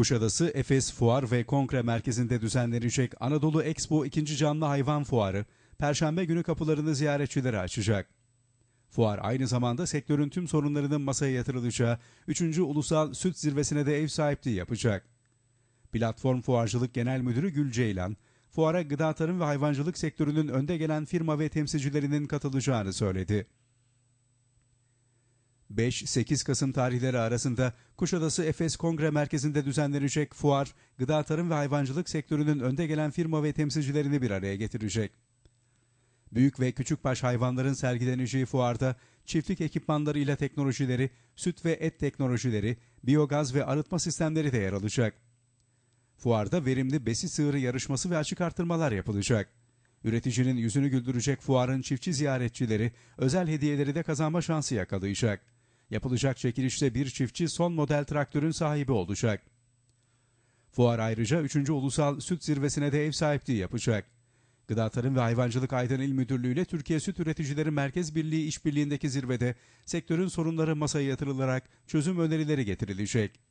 Kuşadası Efes Fuar ve Kongre Merkezi'nde düzenlenecek Anadolu Expo 2. Canlı Hayvan Fuarı, Perşembe günü kapılarını ziyaretçilere açacak. Fuar aynı zamanda sektörün tüm sorunlarının masaya yatırılacağı 3. Ulusal Süt Zirvesi'ne de ev sahipliği yapacak. Platform Fuarcılık Genel Müdürü Gül Ceylan, fuara gıda tarım ve hayvancılık sektörünün önde gelen firma ve temsilcilerinin katılacağını söyledi. 5-8 Kasım tarihleri arasında Kuşadası Efes Kongre Merkezi'nde düzenlenecek fuar, gıda, tarım ve hayvancılık sektörünün önde gelen firma ve temsilcilerini bir araya getirecek. Büyük ve küçük baş hayvanların sergileneceği fuarda çiftlik ekipmanları ile teknolojileri, süt ve et teknolojileri, biyogaz ve arıtma sistemleri de yer alacak. Fuarda verimli besi sığırı yarışması ve açık artırmalar yapılacak. Üreticinin yüzünü güldürecek fuarın çiftçi ziyaretçileri özel hediyeleri de kazanma şansı yakalayacak. Yapılacak çekilişte bir çiftçi son model traktörün sahibi olacak. Fuar ayrıca 3. Ulusal Süt Zirvesi'ne de ev sahipliği yapacak. Gıda Tarım ve Hayvancılık Aydın İl Müdürlüğü ile Türkiye Süt Üreticileri Merkez Birliği işbirliğindeki zirvede sektörün sorunları masaya yatırılarak çözüm önerileri getirilecek.